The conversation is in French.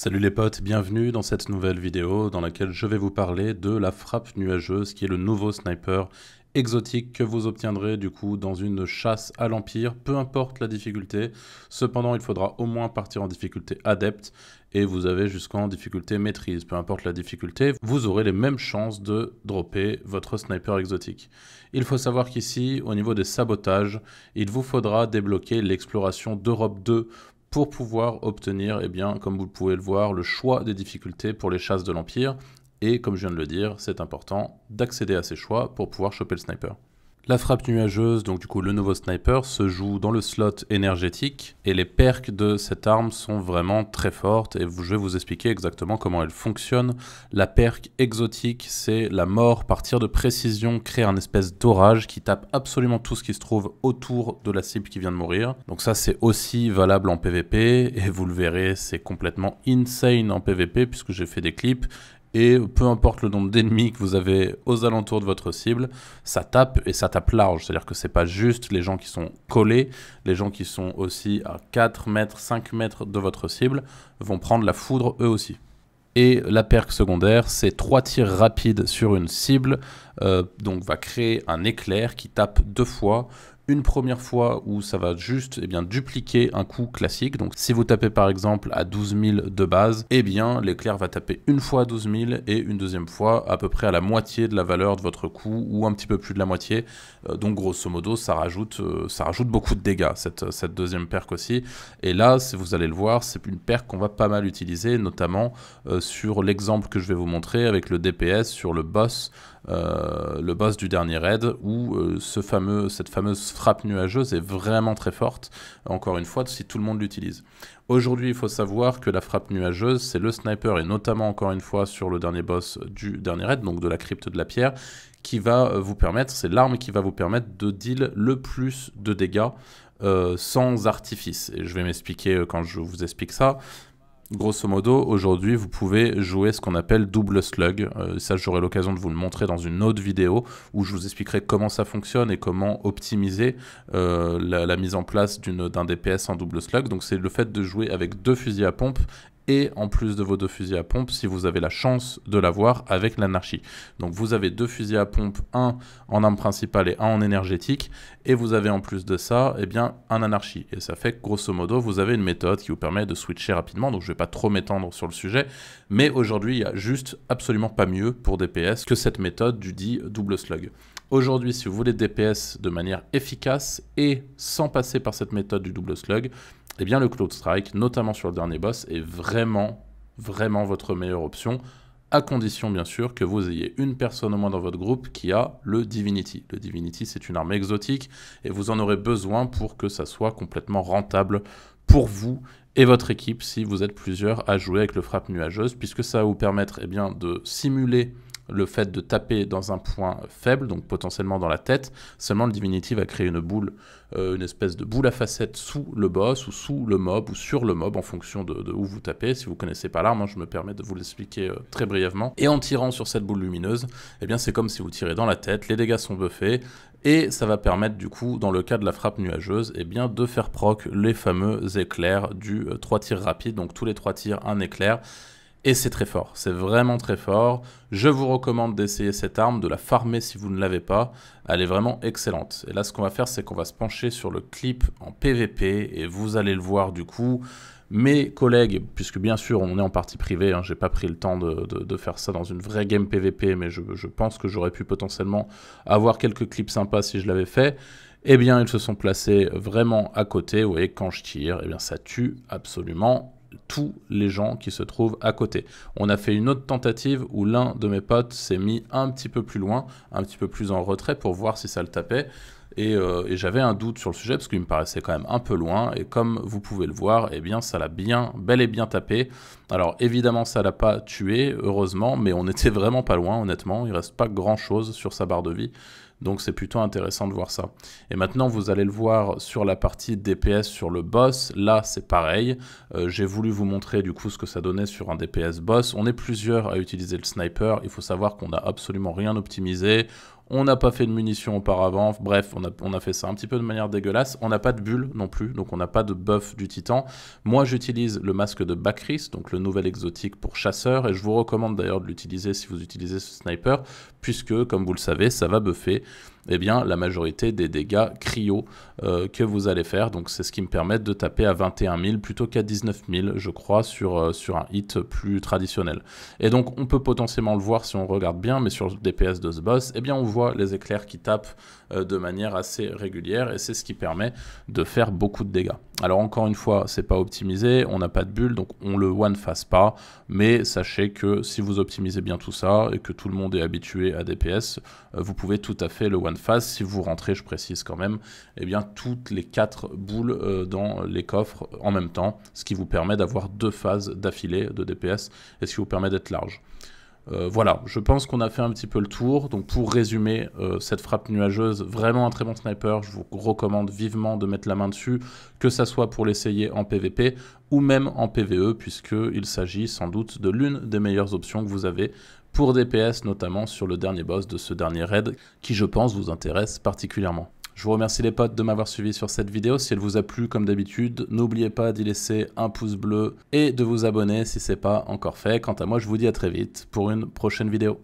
Salut les potes, bienvenue dans cette nouvelle vidéo dans laquelle je vais vous parler de la frappe nuageuse qui est le nouveau sniper exotique que vous obtiendrez du coup dans une chasse à l'Empire, peu importe la difficulté. Cependant, il faudra au moins partir en difficulté adepte et vous avez jusqu'en difficulté maîtrise. Peu importe la difficulté, vous aurez les mêmes chances de dropper votre sniper exotique. Il faut savoir qu'ici, au niveau des sabotages, il vous faudra débloquer l'exploration d'Europe 2 pour pouvoir obtenir, eh bien, comme vous pouvez le voir, le choix des difficultés pour les chasses de l'Empire. Et comme je viens de le dire, c'est important d'accéder à ces choix pour pouvoir choper le sniper. La frappe nuageuse, donc du coup le nouveau sniper, se joue dans le slot énergétique et les perks de cette arme sont vraiment très fortes et je vais vous expliquer exactement comment elle fonctionne. La perk exotique, c'est la mort partir de précision créer un espèce d'orage qui tape absolument tout ce qui se trouve autour de la cible qui vient de mourir. Donc ça c'est aussi valable en PvP et vous le verrez, c'est complètement insane en PvP puisque j'ai fait des clips et peu importe le nombre d'ennemis que vous avez aux alentours de votre cible, ça tape et ça tape large. C'est-à-dire que ce n'est pas juste les gens qui sont collés, les gens qui sont aussi à 4 mètres, 5 mètres de votre cible vont prendre la foudre eux aussi. Et la perque secondaire, c'est 3 tirs rapides sur une cible, euh, donc va créer un éclair qui tape deux fois une première fois où ça va juste et eh bien, dupliquer un coup classique. Donc si vous tapez par exemple à 12 000 de base, eh bien l'éclair va taper une fois à 12 000 et une deuxième fois à peu près à la moitié de la valeur de votre coup ou un petit peu plus de la moitié. Euh, donc grosso modo, ça rajoute, euh, ça rajoute beaucoup de dégâts, cette, cette deuxième perque aussi. Et là, si vous allez le voir, c'est une perque qu'on va pas mal utiliser, notamment euh, sur l'exemple que je vais vous montrer avec le DPS sur le boss euh, le boss du dernier raid, où euh, ce fameux, cette fameuse frappe nuageuse est vraiment très forte, encore une fois, si tout le monde l'utilise. Aujourd'hui, il faut savoir que la frappe nuageuse, c'est le sniper, et notamment encore une fois sur le dernier boss du dernier raid, donc de la crypte de la pierre, qui va euh, vous permettre, c'est l'arme qui va vous permettre de deal le plus de dégâts sans artifice. Et je vais m'expliquer quand je vous explique ça. Grosso modo, aujourd'hui, vous pouvez jouer ce qu'on appelle double slug. Euh, ça, j'aurai l'occasion de vous le montrer dans une autre vidéo où je vous expliquerai comment ça fonctionne et comment optimiser euh, la, la, mise en place d'un DPS en double slug. Donc, c'est le fait de jouer avec deux fusils à pompe et en plus de vos deux fusils à pompe si vous avez la chance de l'avoir avec l'anarchie. Donc vous avez deux fusils à pompe, un en arme principale et un en énergétique, et vous avez en plus de ça eh bien, un anarchie. Et ça fait que grosso modo vous avez une méthode qui vous permet de switcher rapidement, donc je ne vais pas trop m'étendre sur le sujet, mais aujourd'hui il n'y a juste absolument pas mieux pour DPS que cette méthode du dit double slug. Aujourd'hui si vous voulez DPS de manière efficace et sans passer par cette méthode du double slug, eh bien le Cloud Strike, notamment sur le dernier boss, est vraiment, vraiment votre meilleure option, à condition bien sûr que vous ayez une personne au moins dans votre groupe qui a le Divinity. Le Divinity, c'est une arme exotique et vous en aurez besoin pour que ça soit complètement rentable pour vous et votre équipe si vous êtes plusieurs à jouer avec le frappe nuageuse, puisque ça va vous permettre eh bien, de simuler le fait de taper dans un point faible, donc potentiellement dans la tête. Seulement, le Divinity va créer une boule, euh, une espèce de boule à facettes sous le boss ou sous le mob ou sur le mob en fonction de, où vous tapez. Si vous connaissez pas l'arme, hein, je me permets de vous l'expliquer euh, très brièvement. Et en tirant sur cette boule lumineuse, eh bien c'est comme si vous tirez dans la tête, les dégâts sont buffés et ça va permettre du coup, dans le cas de la frappe nuageuse, eh bien, de faire proc les fameux éclairs du euh, trois 3 tirs rapides. donc tous les 3 tirs un éclair. Et c'est très fort, c'est vraiment très fort. Je vous recommande d'essayer cette arme, de la farmer si vous ne l'avez pas. Elle est vraiment excellente. Et là, ce qu'on va faire, c'est qu'on va se pencher sur le clip en PVP. Et vous allez le voir du coup. Mes collègues, puisque bien sûr on est en partie privée, hein, Je j'ai pas pris le temps de, faire ça dans une vraie game PVP, mais je, pense que j'aurais pu potentiellement avoir quelques clips sympas si je l'avais fait eh bien ils se sont placés vraiment à côté. Vous voyez, quand je tire, eh bien ça tue absolument tous les gens qui se trouvent à côté. On a fait une autre tentative où l'un de mes potes s'est mis un petit peu plus loin, un petit peu plus en retrait pour voir si ça le tapait. Euh, et, j'avais un doute sur le sujet parce qu'il me paraissait quand même un peu loin. Et comme vous pouvez le voir, eh bien, ça l'a bien, bel et bien tapé. Alors évidemment, ça l'a pas tué, heureusement, mais on était vraiment pas loin, honnêtement. Il reste pas grand chose sur sa barre de vie. Donc c'est plutôt intéressant de voir ça. Et maintenant, vous allez le voir sur la partie DPS sur le boss. Là, c'est pareil. Euh, j'ai voulu vous montrer du coup ce que ça donnait sur un DPS boss. On est plusieurs à utiliser le sniper. Il faut savoir qu'on n'a absolument rien optimisé on n'a pas fait de munitions auparavant, bref, on a, fait ça un petit peu de manière dégueulasse, on n'a pas de bulle non plus, donc on n'a pas de buff du titan. Moi j'utilise le masque de Bacris, donc le nouvel exotique pour chasseur, et je vous recommande d'ailleurs de l'utiliser si vous utilisez ce sniper, puisque comme vous le savez, ça va buffer eh bien, la majorité des dégâts cryo euh, que vous allez faire. Donc, c'est ce qui me permet de taper à 21 000 plutôt qu'à 19 000, je crois, sur, euh, sur un hit plus traditionnel. Et donc, on peut potentiellement le voir si on regarde bien, mais sur le DPS de ce boss, eh bien, on voit les éclairs qui tapent euh, de manière assez régulière et c'est ce qui permet de faire beaucoup de dégâts. Alors, encore une fois, c'est pas optimisé, on n'a pas de bulle, donc on le one-face pas, mais sachez que si vous optimisez bien tout ça et que tout le monde est habitué à DPS, vous pouvez tout à fait le one phase. Si vous rentrez, je précise quand même, eh bien, toutes les quatre boules euh, dans les coffres en même temps, ce qui vous permet d'avoir deux phases d'affilée de DPS et ce qui vous permet d'être large. Euh, voilà, je pense qu'on a fait un petit peu le tour. Donc pour résumer, euh, cette frappe nuageuse, vraiment un très bon sniper. Je vous recommande vivement de mettre la main dessus, que ça soit pour l'essayer en PvP ou même en PvE, puisqu'il s'agit sans doute de l'une des meilleures options que vous avez pour DPS, notamment sur le dernier boss de ce dernier raid, qui je pense vous intéresse particulièrement. Je vous remercie les potes de m'avoir suivi sur cette vidéo. Si elle vous a plu, comme d'habitude, n'oubliez pas d'y laisser un pouce bleu et de vous abonner si ce n'est pas encore fait. Quant à moi, je vous dis à très vite pour une prochaine vidéo.